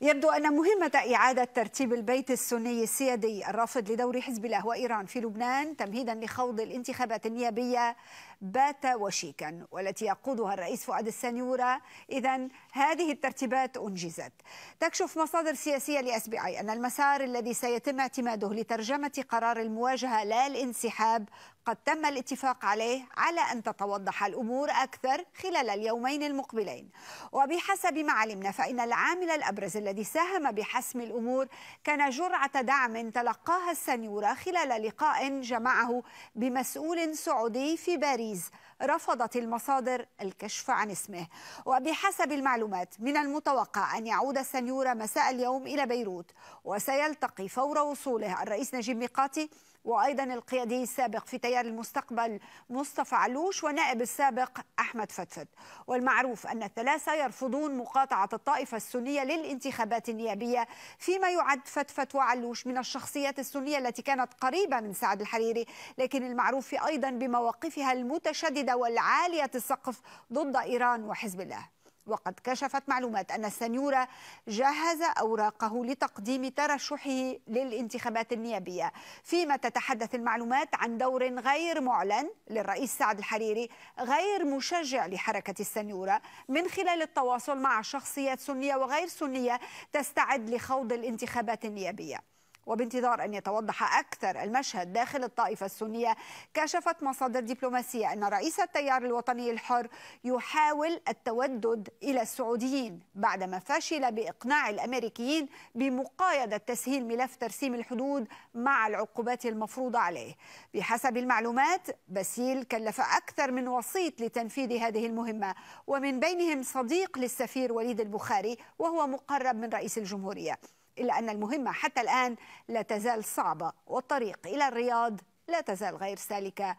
يبدو أن مهمة إعادة ترتيب البيت السني السيادي الرافض لدور حزب الله وإيران في لبنان تمهيدا لخوض الانتخابات النيابية بات وشيكا والتي يقودها الرئيس فؤاد السنيورة إذا هذه الترتيبات أنجزت تكشف مصادر سياسية بي أي أن المسار الذي سيتم اعتماده لترجمة قرار المواجهة لا الانسحاب قد تم الاتفاق عليه على أن تتوضح الأمور أكثر خلال اليومين المقبلين وبحسب ما علمنا فإن العامل الأبرز الذي ساهم بحسم الأمور كان جرعة دعم تلقاها السنيورة خلال لقاء جمعه بمسؤول سعودي في باريس العزيز رفضت المصادر الكشف عن اسمه وبحسب المعلومات من المتوقع أن يعود السنيورة مساء اليوم إلى بيروت وسيلتقي فور وصوله الرئيس نجيب ميقاتي وأيضا القيادي السابق في تيار المستقبل مصطفى علوش والنائب السابق أحمد فتفت والمعروف أن الثلاثة يرفضون مقاطعة الطائفة السنية للانتخابات النيابية فيما يعد فتفت وعلوش من الشخصيات السنية التي كانت قريبة من سعد الحريري لكن المعروف أيضا بمواقفها المتشددة والعالية السقف ضد إيران وحزب الله وقد كشفت معلومات أن السنيورة جهز أوراقه لتقديم ترشحه للانتخابات النيابية فيما تتحدث المعلومات عن دور غير معلن للرئيس سعد الحريري غير مشجع لحركة السنيورة من خلال التواصل مع شخصيات سنية وغير سنية تستعد لخوض الانتخابات النيابية وبانتظار أن يتوضح أكثر المشهد داخل الطائفة السنية كشفت مصادر دبلوماسية أن رئيس التيار الوطني الحر يحاول التودد إلى السعوديين بعدما فشل بإقناع الأمريكيين بمقايضة تسهيل ملف ترسيم الحدود مع العقوبات المفروضة عليه بحسب المعلومات بسيل كلف أكثر من وسيط لتنفيذ هذه المهمة ومن بينهم صديق للسفير وليد البخاري وهو مقرب من رئيس الجمهورية إلا أن المهمة حتى الآن لا تزال صعبة والطريق إلى الرياض لا تزال غير سالكة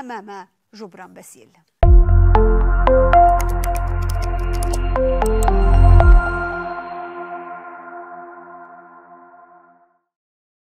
أمام جبران باسيل